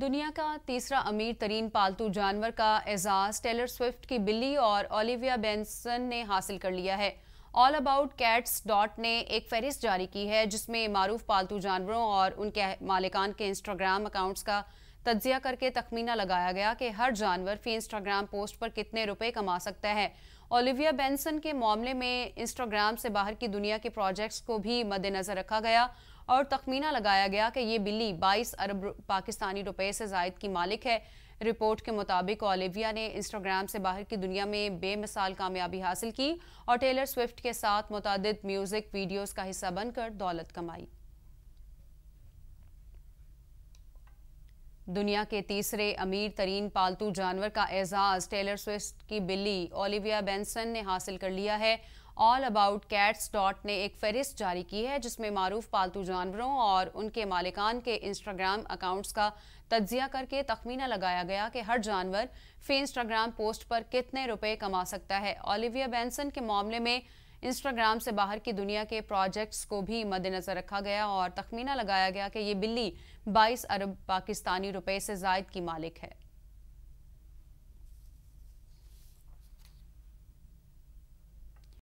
दुनिया का तीसरा अमीर तरीन पालतू जानवर का एजाज टेलर स्विफ्ट की बिल्ली और ओलिविया बेंसन ने हासिल कर लिया है ऑल अबाउट कैट्स डॉट ने एक फहरिस्त जारी की है जिसमें मारूफ पालतू जानवरों और उनके मालिकान के इंस्टाग्राम अकाउंट्स का तजिया करके तखमीना लगाया गया कि हर जानवर फी इंस्टाग्राम पोस्ट पर कितने रुपए कमा सकता है ओलिविया बेंसन के मामले में इंस्टाग्राम से बाहर की दुनिया के प्रोजेक्ट्स को भी मद्देनज़र रखा गया और तखमीना लगाया गया कि ये बिल्ली 22 अरब पाकिस्तानी रुपए से जायद की मालिक है रिपोर्ट के मुताबिक ओलिविया ने इंस्टाग्राम से बाहर की दुनिया में बेमिसाल कामयाबी हासिल की और टेलर स्विफ्ट के साथ मुतद म्यूज़िक वीडियोज़ का हिस्सा बनकर दौलत कमाई दुनिया के तीसरे अमीर तरीन पालतू जानवर का एजाज टेलर स्विफ्ट की बिल्ली ओलिविया बेंसन ने हासिल कर लिया है ऑल अबाउट कैट्स डॉट ने एक फहरिस्त जारी की है जिसमें मरूफ पालतू जानवरों और उनके मालिकान के इंस्टाग्राम अकाउंट्स का तजिया करके तखमीना लगाया गया कि हर जानवर फी इंस्टाग्राम पोस्ट पर कितने रुपए कमा सकता है ओलिविया बेंसन के मामले में इंस्टाग्राम से बाहर की दुनिया के प्रोजेक्ट्स को भी मद्देनजर रखा गया और तखमीना लगाया गया कि ये बिल्ली 22 अरब पाकिस्तानी रुपए से जायद की मालिक है